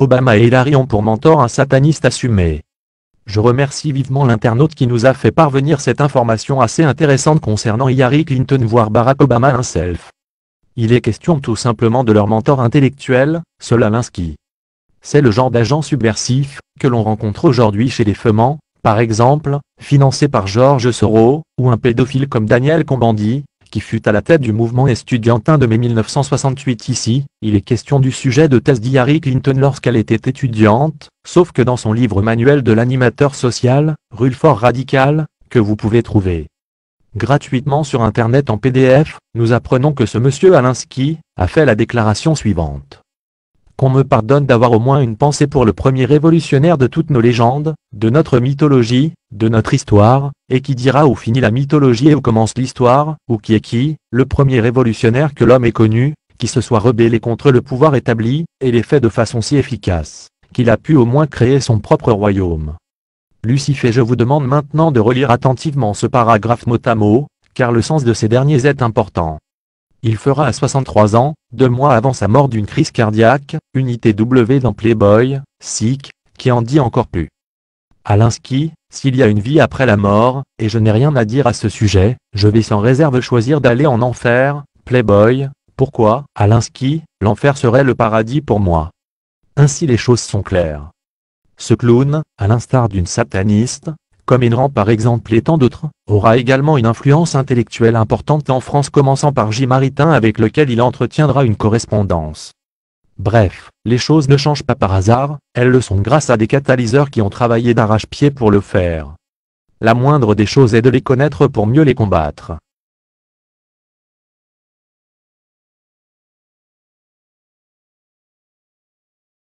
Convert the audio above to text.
Obama et Hillary ont pour mentor un sataniste assumé. Je remercie vivement l'internaute qui nous a fait parvenir cette information assez intéressante concernant Hillary Clinton voire Barack Obama himself. Il est question tout simplement de leur mentor intellectuel, Solalinsky. C'est le genre d'agent subversif, que l'on rencontre aujourd'hui chez les femans, par exemple, financé par George Soros, ou un pédophile comme Daniel Combandi, qui fut à la tête du mouvement estudiantin de mai 1968 ici, il est question du sujet de thèse d'harry Clinton lorsqu'elle était étudiante, sauf que dans son livre manuel de l'animateur social, Rulford Radical, que vous pouvez trouver gratuitement sur Internet en PDF, nous apprenons que ce monsieur Alinsky a fait la déclaration suivante qu'on me pardonne d'avoir au moins une pensée pour le premier révolutionnaire de toutes nos légendes, de notre mythologie, de notre histoire, et qui dira où finit la mythologie et où commence l'histoire, ou qui est qui, le premier révolutionnaire que l'homme ait connu, qui se soit rebellé contre le pouvoir établi, et l'ait fait de façon si efficace, qu'il a pu au moins créer son propre royaume. Lucifer je vous demande maintenant de relire attentivement ce paragraphe mot à mot, car le sens de ces derniers est important. Il fera à 63 ans, deux mois avant sa mort d'une crise cardiaque, unité W dans Playboy, Sick, qui en dit encore plus. Alinsky, s'il y a une vie après la mort, et je n'ai rien à dire à ce sujet, je vais sans réserve choisir d'aller en enfer, Playboy, pourquoi, Alinsky, l'enfer serait le paradis pour moi. Ainsi les choses sont claires. Ce clown, à l'instar d'une sataniste, comme par exemple et tant d'autres, aura également une influence intellectuelle importante en France commençant par J. Maritain avec lequel il entretiendra une correspondance. Bref, les choses ne changent pas par hasard, elles le sont grâce à des catalyseurs qui ont travaillé d'arrache-pied pour le faire. La moindre des choses est de les connaître pour mieux les combattre.